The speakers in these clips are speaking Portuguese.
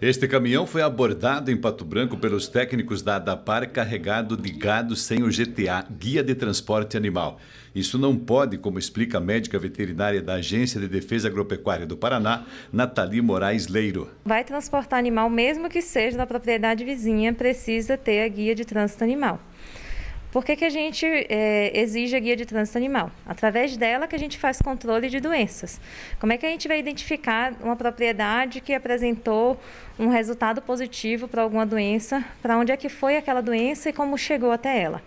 Este caminhão foi abordado em Pato Branco pelos técnicos da ADAPAR carregado de gado sem o GTA, Guia de Transporte Animal. Isso não pode, como explica a médica veterinária da Agência de Defesa Agropecuária do Paraná, Nathalie Moraes Leiro. Vai transportar animal, mesmo que seja da propriedade vizinha, precisa ter a guia de trânsito animal. Por que, que a gente é, exige a guia de trânsito animal? Através dela que a gente faz controle de doenças. Como é que a gente vai identificar uma propriedade que apresentou um resultado positivo para alguma doença, para onde é que foi aquela doença e como chegou até ela?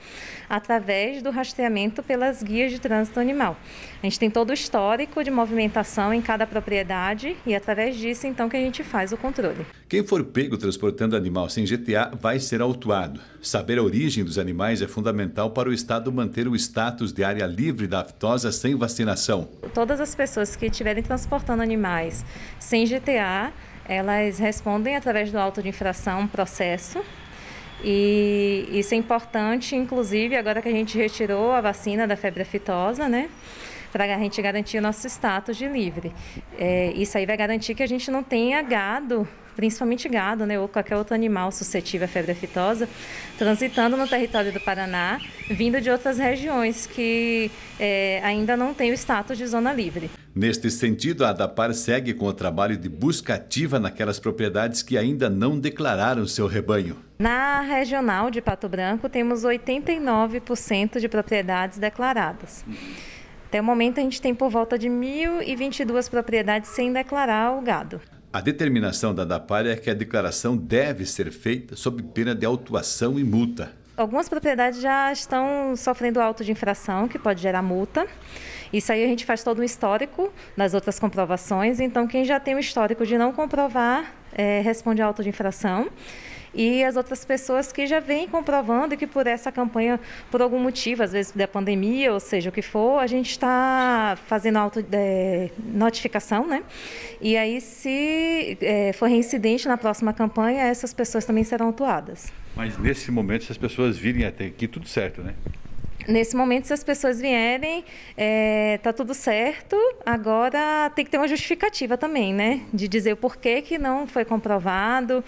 Através do rastreamento pelas guias de trânsito animal. A gente tem todo o histórico de movimentação em cada propriedade e através disso então que a gente faz o controle. Quem for pego transportando animal sem GTA vai ser autuado. Saber a origem dos animais é fundamental para o Estado manter o status de área livre da aftosa sem vacinação. Todas as pessoas que estiverem transportando animais sem GTA, elas respondem através do auto de infração, processo, e isso é importante, inclusive, agora que a gente retirou a vacina da febre aftosa, né? para a gente garantir o nosso status de livre. É, isso aí vai garantir que a gente não tenha gado principalmente gado, né, ou qualquer outro animal suscetível à febre aftosa, transitando no território do Paraná, vindo de outras regiões que é, ainda não têm o status de zona livre. Neste sentido, a ADAPAR segue com o trabalho de busca ativa naquelas propriedades que ainda não declararam seu rebanho. Na regional de Pato Branco, temos 89% de propriedades declaradas. Até o momento, a gente tem por volta de 1.022 propriedades sem declarar o gado. A determinação da DAPAR é que a declaração deve ser feita sob pena de autuação e multa. Algumas propriedades já estão sofrendo auto de infração, que pode gerar multa. Isso aí a gente faz todo um histórico nas outras comprovações. Então, quem já tem o um histórico de não comprovar, é, responde a auto de infração e as outras pessoas que já vêm comprovando que por essa campanha, por algum motivo, às vezes da pandemia, ou seja, o que for, a gente está fazendo auto, é, notificação, né? E aí, se é, for reincidente na próxima campanha, essas pessoas também serão atuadas. Mas nesse momento, se as pessoas virem até aqui, tudo certo, né? Nesse momento, se as pessoas vierem, é, tá tudo certo. Agora tem que ter uma justificativa também, né? De dizer o porquê que não foi comprovado,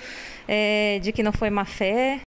é, de que não foi má fé.